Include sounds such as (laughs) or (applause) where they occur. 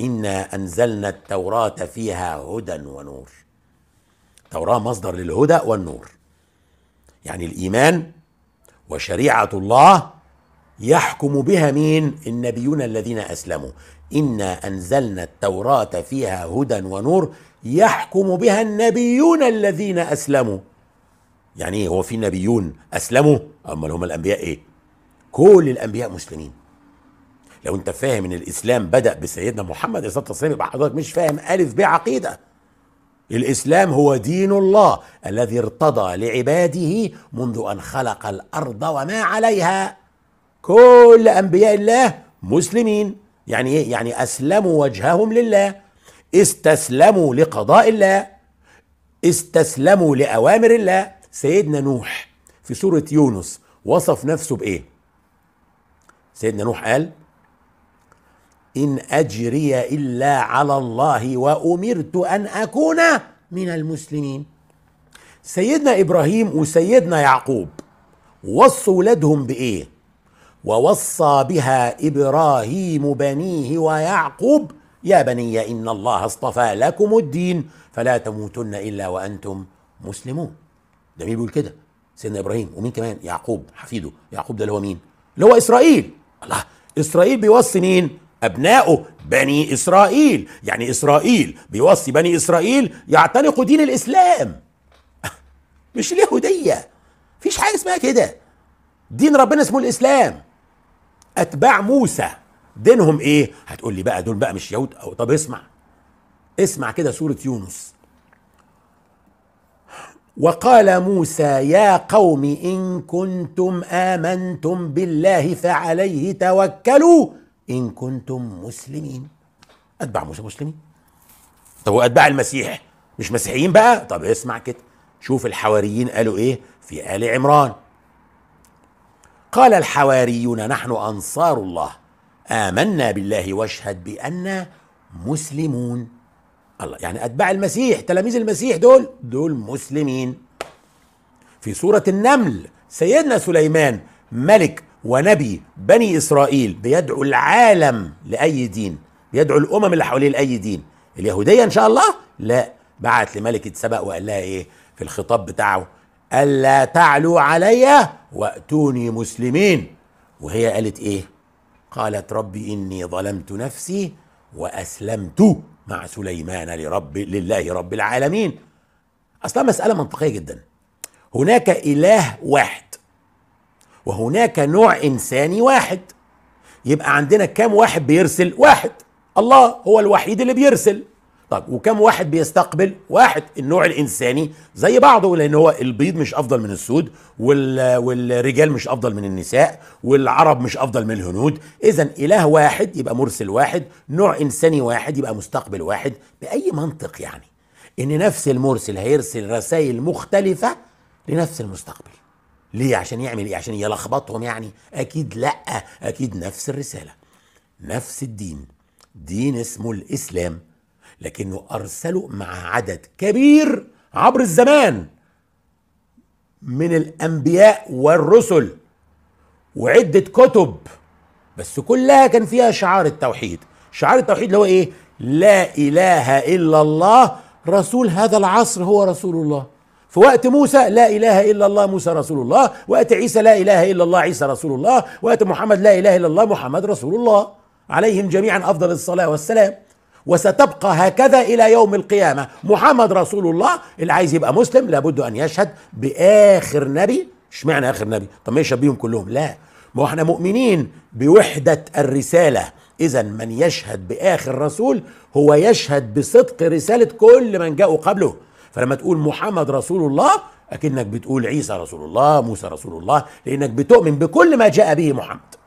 إنا أنزلنا التوراة فيها هدى ونور التوراة مصدر للهدى والنور يعني الإيمان وشريعة الله يحكم بها مين النبيون الذين أسلموا إنا أنزلنا التوراة فيها هدى ونور يحكم بها النبيون الذين أسلموا يعني إيه هو في نبيون أسلموا أما هم الأنبياء إيه كل الأنبياء مسلمين لو انت فاهم ان الاسلام بدا بسيدنا محمد الصلاه والسلام يبقى حضرتك مش فاهم الف ب عقيده الاسلام هو دين الله الذي ارتضى لعباده منذ ان خلق الارض وما عليها كل انبياء الله مسلمين يعني ايه يعني اسلموا وجههم لله استسلموا لقضاء الله استسلموا لاوامر الله سيدنا نوح في سوره يونس وصف نفسه بايه سيدنا نوح قال ان اجري الا على الله وامرت ان اكون من المسلمين سيدنا ابراهيم وسيدنا يعقوب وصوا ولادهم بايه ووصى بها ابراهيم بنيه ويعقوب يا بني ان الله اصطفى لكم الدين فلا تموتن الا وانتم مسلمون ده مين بيقول كده سيدنا ابراهيم ومين كمان يعقوب حفيده يعقوب ده اللي هو مين اللي هو اسرائيل الله اسرائيل بيوصي مين أبناؤه بني إسرائيل يعني إسرائيل بيوصي بني إسرائيل يعتنقوا دين الإسلام (laughs) مش اليهودية فيش حاجة اسمها كده دين ربنا اسمه الإسلام أتباع موسى دينهم إيه هتقول لي بقى دول بقى مش يهود أو طب اسمع اسمع كده سورة يونس وقال موسى يا قوم إن كنتم آمنتم بالله فعليه توكلوا إن كنتم مسلمين أتباع موسى مسلمين طب وأتباع المسيح مش مسيحيين بقى طب اسمع كده شوف الحواريين قالوا إيه في آل عمران قال الحواريون نحن أنصار الله آمنا بالله واشهد بأننا مسلمون الله يعني أتباع المسيح تلاميذ المسيح دول دول مسلمين في سورة النمل سيدنا سليمان ملك ونبي بني إسرائيل بيدعو العالم لأي دين بيدعو الأمم اللي حواليه لأي دين اليهودية إن شاء الله لا بعت لملكة سبأ وقال لها إيه في الخطاب بتاعه ألا تعلوا علي وأتوني مسلمين وهي قالت إيه قالت ربي إني ظلمت نفسي وأسلمت مع سليمان لرب لله رب العالمين أصلا مسألة منطقية جدا هناك إله واحد وهناك نوع انساني واحد يبقى عندنا كام واحد بيرسل واحد الله هو الوحيد اللي بيرسل طب وكم واحد بيستقبل واحد النوع الانساني زي بعضه لان هو البيض مش افضل من السود والرجال مش افضل من النساء والعرب مش افضل من الهنود اذا اله واحد يبقى مرسل واحد نوع انساني واحد يبقى مستقبل واحد باي منطق يعني ان نفس المرسل هيرسل رسائل مختلفه لنفس المستقبل ليه عشان يعمل ايه عشان يلخبطهم يعني اكيد لا اكيد نفس الرساله نفس الدين دين اسمه الاسلام لكنه ارسله مع عدد كبير عبر الزمان من الانبياء والرسل وعده كتب بس كلها كان فيها شعار التوحيد شعار التوحيد اللي هو ايه لا اله الا الله رسول هذا العصر هو رسول الله في وقت موسى لا اله الا الله موسى رسول الله وقت عيسى لا اله الا الله عيسى رسول الله وقت محمد لا اله الا الله محمد رسول الله عليهم جميعا افضل الصلاه والسلام وستبقى هكذا الى يوم القيامه محمد رسول الله اللي عايز يبقى مسلم لابد ان يشهد باخر نبي اشمعنى اخر نبي طب ما يشهد بيهم كلهم لا ما احنا مؤمنين بوحده الرساله اذا من يشهد باخر رسول هو يشهد بصدق رساله كل من جاءوا قبله فلما تقول محمد رسول الله اكنك بتقول عيسى رسول الله موسى رسول الله لانك بتؤمن بكل ما جاء به محمد